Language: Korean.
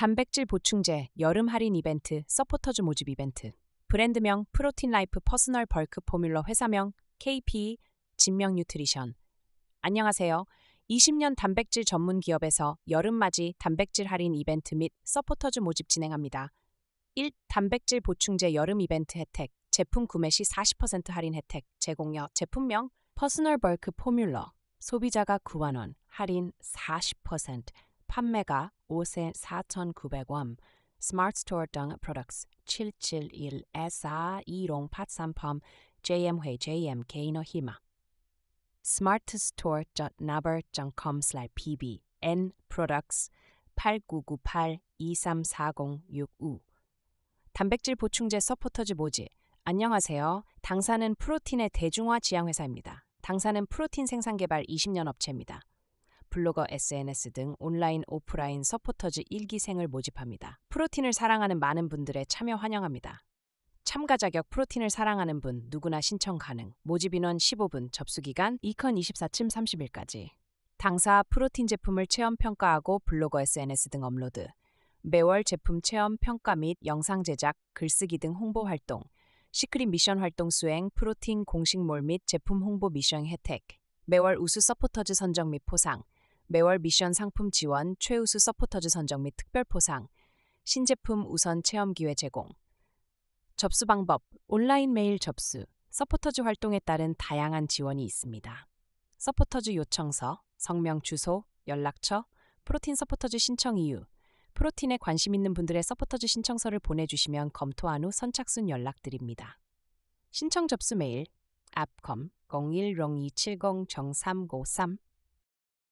단백질 보충제, 여름 할인 이벤트, 서포터즈 모집 이벤트, 브랜드명 프로틴 라이프 퍼스널 벌크 포뮬러 회사명 KP 진명 뉴트리션. 안녕하세요. 20년 단백질 전문 기업에서 여름맞이 단백질 할인 이벤트 및 서포터즈 모집 진행합니다. 1. 단백질 보충제 여름 이벤트 혜택, 제품 구매 시 40% 할인 혜택, 제공여, 제품명, 퍼스널 벌크 포뮬러, 소비자가 9만원, 할인 40%, 판매가 5,4,900원, 세 스마트스토어 등 프로덕스 771-420 팟삼펌 JM회 JM 개인어 희마 smartstore.naver.com/pb n products 8 9 9 8 2 3 4 0 단백질 보충제 서포터즈 모집 안녕하세요. 당사는 프로틴의 대중화 지향 회사입니다. 당사는 프로틴 생산 개발 20년 업체입니다. 블로거, SNS 등 온라인, 오프라인 서포터즈 일기생을 모집합니다. 프로틴을 사랑하는 많은 분들의 참여 환영합니다. 참가 자격 프로틴을 사랑하는 분 누구나 신청 가능. 모집 인원 15분, 접수 기간 2컨 24침 30일까지. 당사 프로틴 제품을 체험 평가하고 블로거 SNS 등 업로드. 매월 제품 체험 평가 및 영상 제작, 글쓰기 등 홍보 활동. 시크릿 미션 활동 수행, 프로틴 공식몰 및 제품 홍보 미션 혜택. 매월 우수 서포터즈 선정 및 포상. 매월 미션 상품 지원, 최우수 서포터즈 선정 및 특별 포상, 신제품 우선 체험 기회 제공. 접수 방법, 온라인 메일 접수, 서포터즈 활동에 따른 다양한 지원이 있습니다. 서포터즈 요청서, 성명 주소, 연락처, 프로틴 서포터즈 신청 이유, 프로틴에 관심 있는 분들의 서포터즈 신청서를 보내주시면 검토한 후 선착순 연락드립니다. 신청 접수 메일 apcom 0 1 0 2 7 0 0 3 5 3